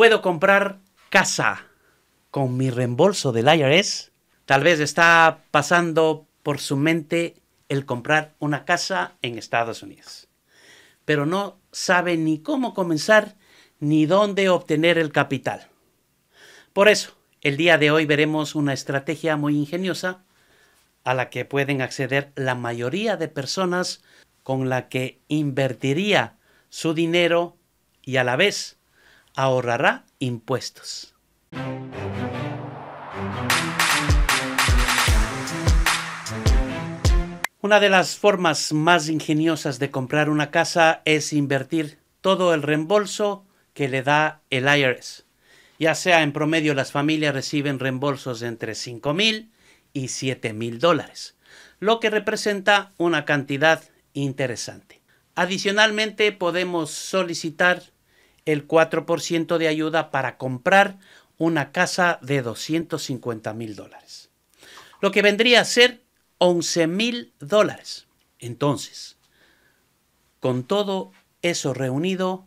puedo comprar casa con mi reembolso del IRS. Tal vez está pasando por su mente el comprar una casa en Estados Unidos, pero no sabe ni cómo comenzar ni dónde obtener el capital. Por eso, el día de hoy veremos una estrategia muy ingeniosa a la que pueden acceder la mayoría de personas con la que invertiría su dinero y a la vez ahorrará impuestos. Una de las formas más ingeniosas de comprar una casa es invertir todo el reembolso que le da el IRS. Ya sea en promedio las familias reciben reembolsos de entre 5.000 mil y 7.000 mil dólares, lo que representa una cantidad interesante. Adicionalmente podemos solicitar el 4% de ayuda para comprar una casa de 250 mil dólares. Lo que vendría a ser 11 mil dólares. Entonces, con todo eso reunido,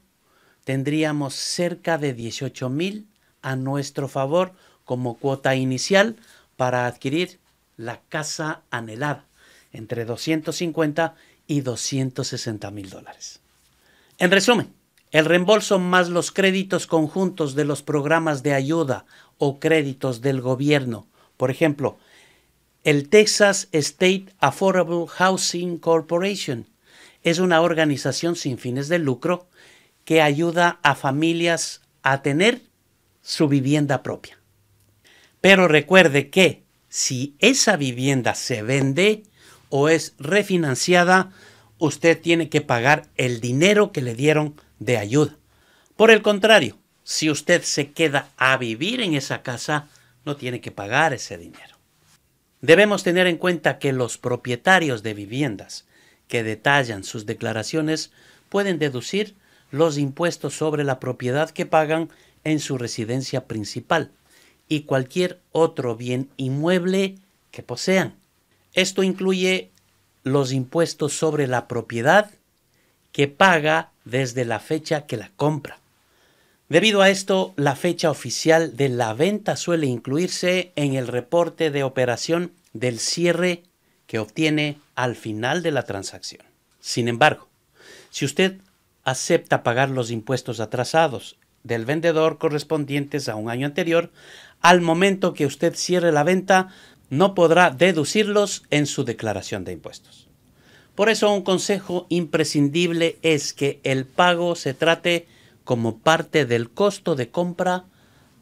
tendríamos cerca de 18 mil a nuestro favor como cuota inicial para adquirir la casa anhelada, entre 250 y 260 mil dólares. En resumen, el reembolso más los créditos conjuntos de los programas de ayuda o créditos del gobierno. Por ejemplo, el Texas State Affordable Housing Corporation es una organización sin fines de lucro que ayuda a familias a tener su vivienda propia. Pero recuerde que si esa vivienda se vende o es refinanciada, usted tiene que pagar el dinero que le dieron de ayuda. Por el contrario, si usted se queda a vivir en esa casa, no tiene que pagar ese dinero. Debemos tener en cuenta que los propietarios de viviendas que detallan sus declaraciones pueden deducir los impuestos sobre la propiedad que pagan en su residencia principal y cualquier otro bien inmueble que posean. Esto incluye los impuestos sobre la propiedad que paga desde la fecha que la compra. Debido a esto, la fecha oficial de la venta suele incluirse en el reporte de operación del cierre que obtiene al final de la transacción. Sin embargo, si usted acepta pagar los impuestos atrasados del vendedor correspondientes a un año anterior, al momento que usted cierre la venta, no podrá deducirlos en su declaración de impuestos. Por eso un consejo imprescindible es que el pago se trate como parte del costo de compra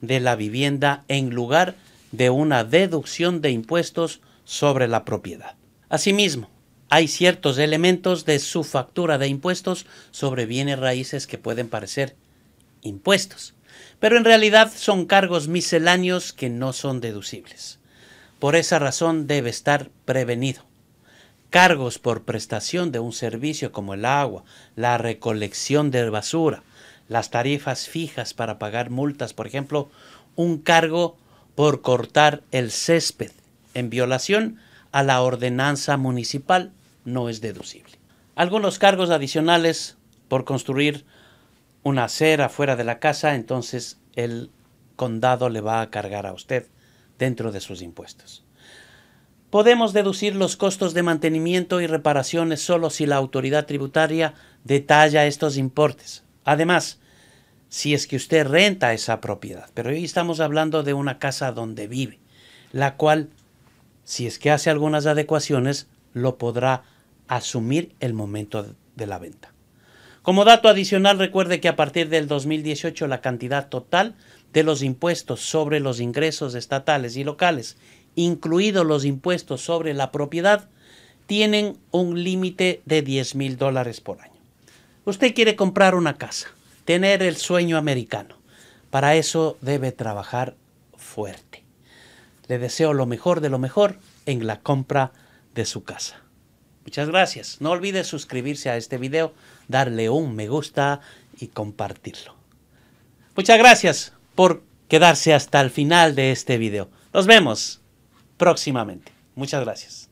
de la vivienda en lugar de una deducción de impuestos sobre la propiedad. Asimismo, hay ciertos elementos de su factura de impuestos sobre bienes raíces que pueden parecer impuestos, pero en realidad son cargos misceláneos que no son deducibles. Por esa razón debe estar prevenido cargos por prestación de un servicio como el agua, la recolección de basura, las tarifas fijas para pagar multas, por ejemplo, un cargo por cortar el césped en violación a la ordenanza municipal no es deducible. Algunos cargos adicionales por construir una acera fuera de la casa, entonces el condado le va a cargar a usted dentro de sus impuestos podemos deducir los costos de mantenimiento y reparaciones solo si la autoridad tributaria detalla estos importes. Además, si es que usted renta esa propiedad, pero hoy estamos hablando de una casa donde vive, la cual, si es que hace algunas adecuaciones, lo podrá asumir el momento de la venta. Como dato adicional, recuerde que a partir del 2018 la cantidad total de los impuestos sobre los ingresos estatales y locales incluidos los impuestos sobre la propiedad, tienen un límite de 10 mil dólares por año. Usted quiere comprar una casa, tener el sueño americano. Para eso debe trabajar fuerte. Le deseo lo mejor de lo mejor en la compra de su casa. Muchas gracias. No olvide suscribirse a este video, darle un me gusta y compartirlo. Muchas gracias por quedarse hasta el final de este video. Nos vemos próximamente. Muchas gracias.